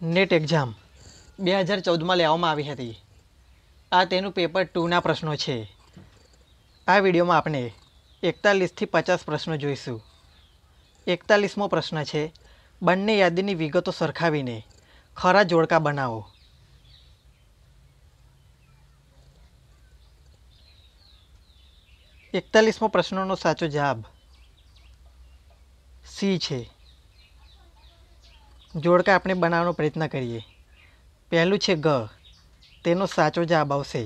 net exam બે હજાર ચૌદમાં લેવામાં આવી હતી આ તેનું પેપર ટુના પ્રશ્નો છે આ વિડીયોમાં આપણે એકતાલીસથી પચાસ પ્રશ્નો જોઈશું એકતાલીસમો પ્રશ્ન છે બંને યાદીની વિગતો સરખાવીને ખરા જોડકા બનાવો એકતાલીસમો પ્રશ્નનો સાચો જવાબ સી છે જોડકા આપણે બનાવવાનો પ્રયત્ન કરીએ પહેલું છે ગ તેનો સાચો જવાબ આવશે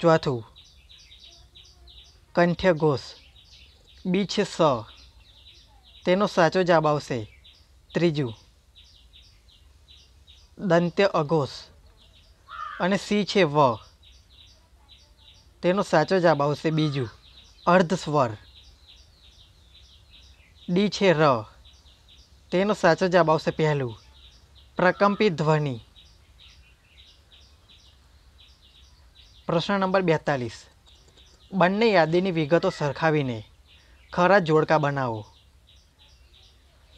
ચોથું કંઠ્ય ઘોષ બી છે સ તેનો સાચો જવાબ આવશે ત્રીજું દંત્ય અઘોષ અને સી છે વ તેનો સાચો જવાબ આવશે બીજું અર્ધ સ્વર ડી છે ર તેનો સાચો જવાબ આવશે પહેલું પ્રકંપી ધ્વનિ પ્રશ્ન નંબર બેતાલીસ બંને યાદીની વિગતો સરખાવીને ખરા જોડકા બનાવો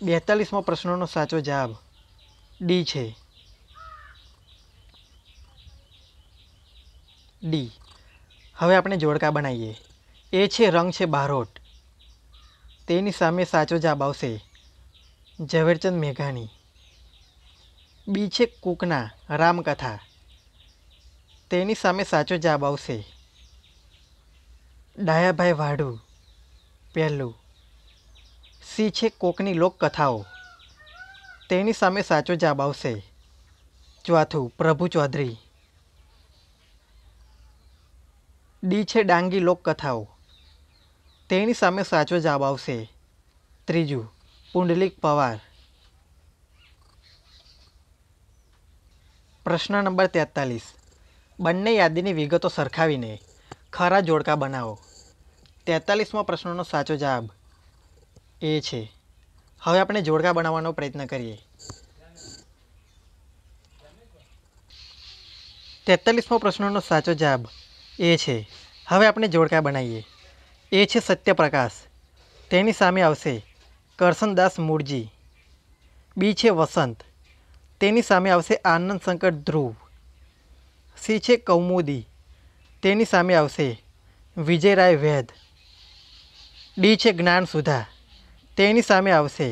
બેતાલીસમો પ્રશ્નનો સાચો જવાબ ડી છે ડી હવે આપણે જોડકા બનાવીએ એ છે રંગ છે બારોટ તેની સામે સાચો જવાબ આવશે ઝવેરચંદ મેઘાણી બી છે કૂકના રામકથા તેની સામે સાચો જવાબ આવશે ડાયાભાઈ વાડુ પહેલું સી છે કોકની લોકકથાઓ તેની સામે સાચો જવાબ આવશે ચોથું પ્રભુ ચૌધરી ડી છે ડાંગી લોકકથાઓ તેની સામે સાચો જવાબ આવશે ત્રીજું પુંડલિક પવાર પ્રશ્ન નંબર તેતાલીસ બંને યાદીની વિગતો સરખાવીને ખરા જોડકા બનાવો તેતાલીસમાં પ્રશ્નનો સાચો જવાબ એ છે હવે આપણે જોડકા બનાવવાનો પ્રયત્ન કરીએ તેતાલીસમો પ્રશ્નનો સાચો જવાબ એ છે હવે આપણે જોડકા બનાવીએ એ છે સત્યપ્રકાશ તેની સામે આવશે કરશનદાસ મૂળજી બી છે વસંત તેની સામે આવશે આનંદ શંકર ધ્રુવ સી છે કૌમુદી તેની સામે આવશે વિજયરાય વેદ ડી છે જ્ઞાન સુધા તેની સામે આવશે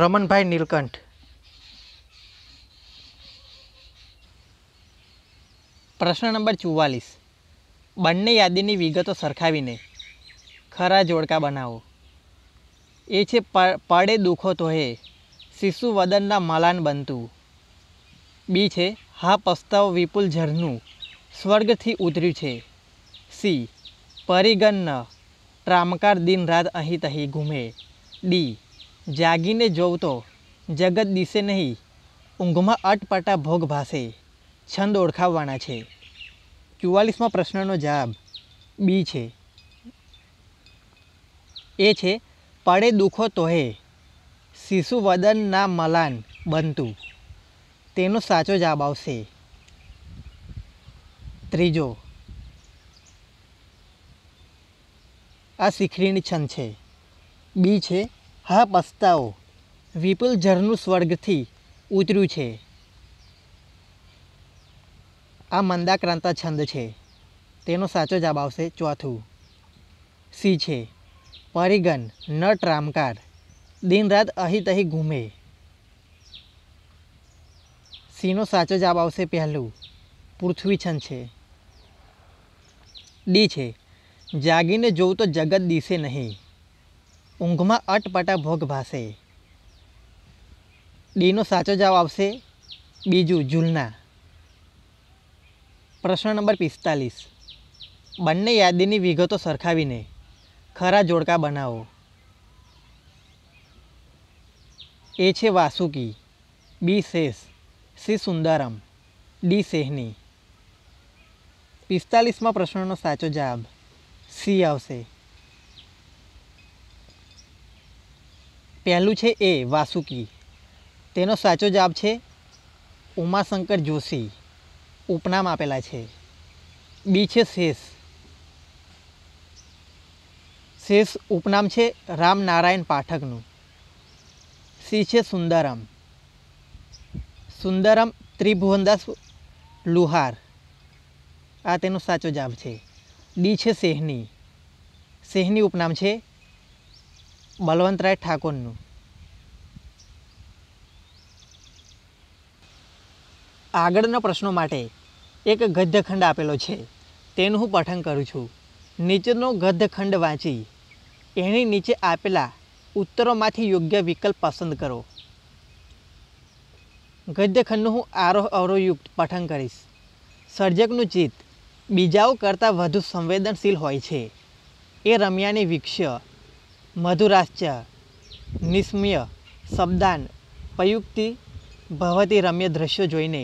રમણભાઈ નીલકંઠ પ્રશ્ન નંબર ચુવાલીસ બંને યાદીની વિગતો સરખાવીને ખરા જોડકા બનાવો એ છે પડે દુઃખો તો હે શિશુવદનના માલાન બનતું બી છે હા પસ્તાવ વિપુલ ઝરનું સ્વર્ગથી ઉતર્યું છે સી પરિગન્ન ટ્રામકાર દિન રાત અહીં તહી ઘૂમે ડી જાગીને જોવતો જગત દિશે નહીં ઊંઘમાં અટપટા ભોગ ભાસે છંદ ઓળખાવવાના છે ચુવાલીસમાં પ્રશ્નનો જવાબ બી છે એ છે પડે દુઃખો તોહે શિશુવદનના મલાન બનતું તેનો સાચો જવાબ આવશે ત્રીજો આ શિખરીની છંદ છે બી છે હા પસ્તાવો વિપુલ ઝરનું સ્વર્ગથી ઉતર્યું છે આ મંદાક્રાંતા છંદ છે તેનો સાચો જવાબ આવશે ચોથું સી છે પરિગન નટ ટ્રામકાર દિન રાત અહીં તહી ઘૂમે સીનો સાચો જવાબ આવશે પહેલું પૃથ્વી છંદ છે ડી છે જાગીને જોવું તો જગત દિશે નહીં ઊંઘમાં અટપટા ભોગ ભાસે ડીનો સાચો જવાબ આવશે બીજું ઝૂલના પ્રશ્ન નંબર પિસ્તાલીસ બંને યાદીની વિગતો સરખાવીને ખરા જોડકા બનાવો એ છે Vasuki B Shesh C Sundaram D Sahni પિસ્તાલીસમાં પ્રશ્નનો સાચો જવાબ સી આવશે પહેલું છે એ વાસુકી તેનો સાચો જવાબ છે ઉમાશંકર જોશી ઉપનામ આપેલા છે બી છે શેષ શેષ ઉપનામ છે રામનારાયણ પાઠકનું સી છે સુંદરમ સુંદરમ ત્રિભુવનદાસ લુહાર આ તેનો સાચો જવાબ છે ડી છે સેહની સેહની ઉપનામ છે બલવંતરાય ઠાકોરનું આગળના પ્રશ્નો માટે એક ગદ્યખંડ આપેલો છે તેનું હું પઠન કરું છું નીચેનો ગદ્યખંડ વાંચી એની નીચે આપેલા ઉત્તરોમાંથી યોગ્ય વિકલ્પ પસંદ કરો ગદ્યખંડનું હું આરોહ અવરોહયુક્ત પઠન કરીશ સર્જકનું ચિત્ત બીજાઓ કરતાં વધુ સંવેદનશીલ હોય છે એ રમ્યાને વિક્ષ્ય મધુરાશ્ચર્ય નિસ્મય શબ્દાન પયુક્તિ ભવતી રમ્ય દ્રશ્યો જોઈને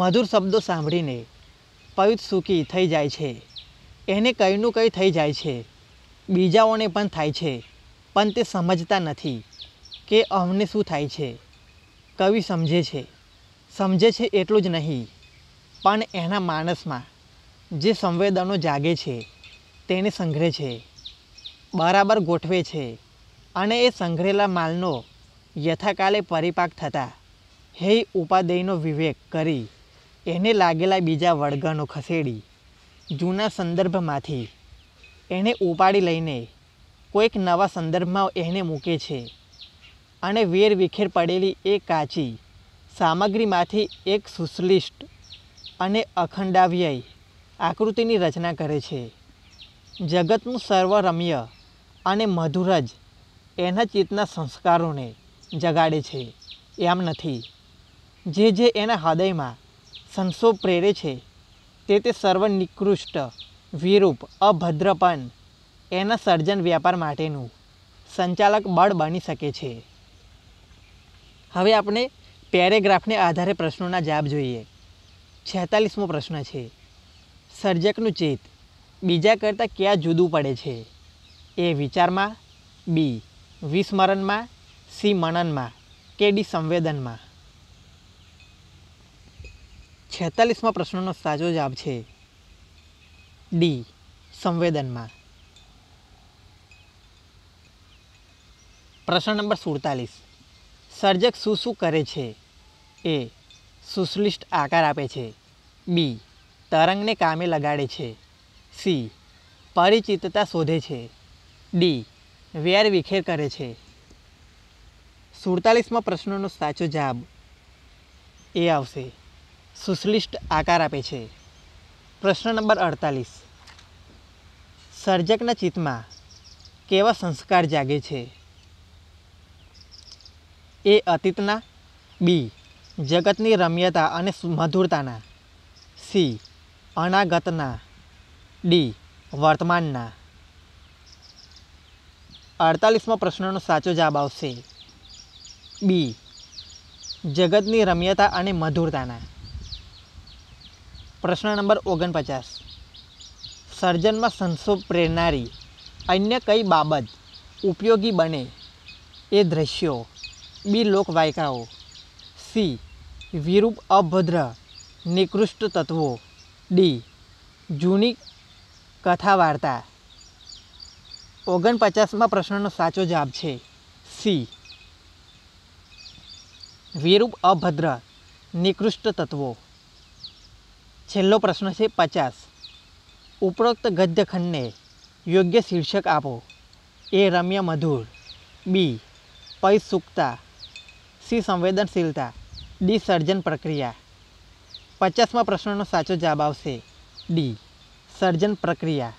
મધુર શબ્દો સાંભળીને પયુત સુખી થઈ જાય છે એને કંઈનું કંઈ થઈ જાય છે બીજાઓને પણ થાય છે પણ તે સમજતા નથી કે અમને શું થાય છે કવિ સમજે છે સમજે છે એટલું જ નહીં પણ એના માણસમાં જે સંવેદનો જાગે છે તેને સંઘરે છે બરાબર ગોઠવે છે અને એ સંઘરેલા માલનો યથાકાલે પરિપાક થતાં હે ઉપાદેયનો વિવેક કરી એને લાગેલા બીજા વળગણો ખસેડી જૂના સંદર્ભમાંથી એને ઉપાડી લઈને કોઈક નવા સંદર્ભમાં એને મૂકે છે અને વેર વિખેર પડેલી એ કાચી સામગ્રીમાંથી એક સુશ્લિષ્ટ અને અખંડાવ્યય આકૃતિની રચના કરે છે જગતનું સર્વરમ્ય અને મધુર જ એના ચિત્તના સંસ્કારોને જગાડે છે એમ નથી જે જે એના હૃદયમાં સંશોભ પ્રેરે છે તે તે સર્વનિકૃષ્ટ વિરૂપ અભદ્રપન એના સર્જન વ્યાપાર માટેનું સંચાલક બળ બની શકે છે હવે આપણે પેરેગ્રાફને આધારે પ્રશ્નોના જવાબ જોઈએ છેતાલીસમો પ્રશ્ન છે સર્જકનું ચેત બીજા કરતાં ક્યાં જુદું પડે છે એ વિચારમાં બી વિસ્મરણમાં સી મનનમાં કે ડી સંવેદનમાં છેતાલીસમાં પ્રશ્નનો સાચો જવાબ છે ડી સંવેદનમાં પ્રશ્ન નંબર સુડતાલીસ સર્જક શું શું કરે છે એ સુશ્લિષ્ટ આકાર આપે છે બી તરંગને કામે લગાડે છે સી પરિચિતતા શોધે છે ડી વેર વિખેર કરે છે સુડતાલીસમાં પ્રશ્નોનો સાચો જવાબ એ આવશે સુશ્લિષ્ટ આકાર આપે છે પ્રશ્ન નંબર અડતાલીસ સર્જકના ચિત્તમાં કેવા સંસ્કાર જાગે છે એ અતીતના બી જગતની રમ્યતા અને મધુરતાના સી અનાગતના ડી વર્તમાનના અડતાલીસમો પ્રશ્નનો સાચો જવાબ આવશે બી જગતની રમ્યતા અને મધુરતાના પ્રશ્ન નંબર ઓગણપચાસ સર્જનમાં સંશોભ પ્રેરનારી અન્ય કઈ બાબત ઉપયોગી બને એ દ્રશ્યો બી લોકવાયકાઓ સી વિરૂપ અભદ્ર નિકૃષ્ટ તત્વો ડી જૂની કથા વાર્તા ઓગણપચાસમાં પ્રશ્નનો સાચો જવાબ છે સી વિરૂપ અભદ્ર નિકૃષ્ટ તત્વો છેલ્લો પ્રશ્ન છે પચાસ ઉપરોક્ત ગદ્યખંડને યોગ્ય શીર્ષક આપો એ રમ્ય મધુર બી પૈસુકતા સી સંવેદનશીલતા ડી સર્જન પ્રક્રિયા પચાસમાં પ્રશ્નનો સાચો જવાબ આવશે ડી સર્જન પ્રક્રિયા